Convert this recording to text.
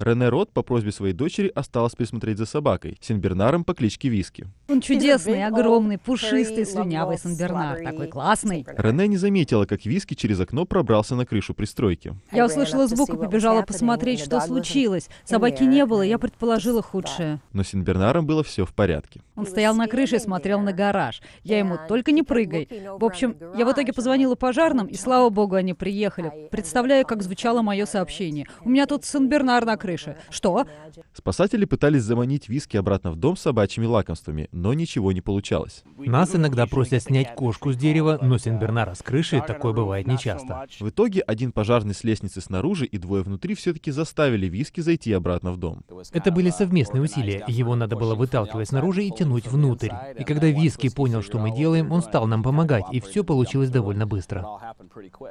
Рене Рот по просьбе своей дочери осталась присмотреть за собакой, Сенбернаром по кличке Виски. Он чудесный, огромный, oh, пушистый, слюнявый Сенбернар, такой классный. Рене не заметила, как Виски через окно пробрался на крышу пристройки. Я услышала звук и побежала посмотреть, что случилось. Собаки не было, я предположила худшее. Но Сенбернаром было все в порядке. Он стоял на крыше и смотрел на гараж. Я ему «только не прыгай». В общем, я в итоге позвонила пожарным, и слава богу, они приехали. Представляю, как звучало мое сообщение. У меня тут Сенбернар на крыши. Что? Спасатели пытались заманить виски обратно в дом с собачьими лакомствами, но ничего не получалось. Нас иногда просят снять кошку с дерева, но Сенбернара с крыши такое бывает нечасто. В итоге один пожарный с лестницы снаружи и двое внутри все-таки заставили виски зайти обратно в дом. Это были совместные усилия. Его надо было выталкивать снаружи и тянуть внутрь. И когда Виски понял, что мы делаем, он стал нам помогать, и все получилось довольно быстро.